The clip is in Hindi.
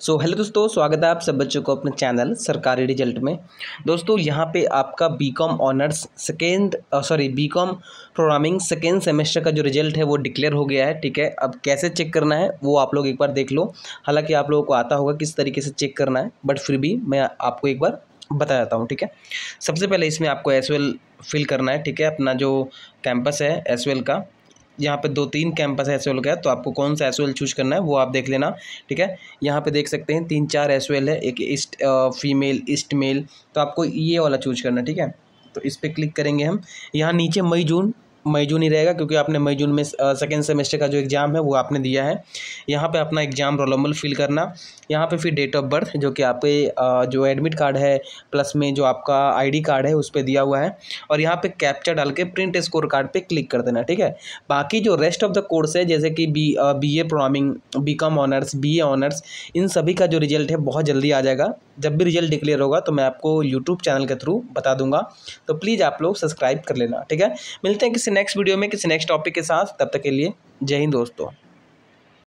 सो so, हेलो दोस्तों स्वागत है आप सब बच्चों को अपने चैनल सरकारी रिजल्ट में दोस्तों यहाँ पे आपका B Com honours second sorry B Com programming second semester का जो रिजल्ट है वो डिक्लेयर हो गया है ठीक है अब कैसे चेक करना है वो आप लोग एक बार देख लो हालांकि आप लोगों को आता होगा किस तरीके से चेक करना है बट फिर भी मैं आपको एक बार बता देता हूँ ठीक है सबसे पहले इसमें आपको एस फिल करना है ठीक है अपना जो कैंपस है एस का यहाँ पे दो तीन कैंपस एस का है तो आपको कौन सा एस चूज करना है वो आप देख लेना ठीक है यहाँ पे देख सकते हैं तीन चार एस है एक ईस्ट फीमेल ईस्ट मेल तो आपको ये वाला चूज करना ठीक है तो इस पर क्लिक करेंगे हम यहाँ नीचे मई जून मई जून ही रहेगा क्योंकि आपने मई जून में सेकेंड सेमेस्टर का जो एग्ज़ाम है वो आपने दिया है यहाँ पे अपना एग्ज़ाम रोल नंबर फिल करना यहाँ पे फिर डेट ऑफ बर्थ जो कि आपके जो एडमिट कार्ड है प्लस में जो आपका आईडी कार्ड है उस पर दिया हुआ है और यहाँ पे कैप्चा डाल के प्रिंट स्कोर कार्ड पर क्लिक कर देना ठीक है बाकी जो रेस्ट ऑफ द कोर्स है जैसे कि B B A programming B com honours B A honours इन सभी का जो रिजल्ट है बहुत जल्दी आ जाएगा जब भी रिजल्ट डिक्लेयर होगा तो मैं आपको यूट्यूब चैनल के थ्रू बता दूंगा तो प्लीज़ आप लोग सब्सक्राइब कर लेना ठीक है मिलते हैं किसी नेक्स्ट वीडियो में किसी नेक्स्ट टॉपिक के साथ तब तक के लिए जय हिंद दोस्तों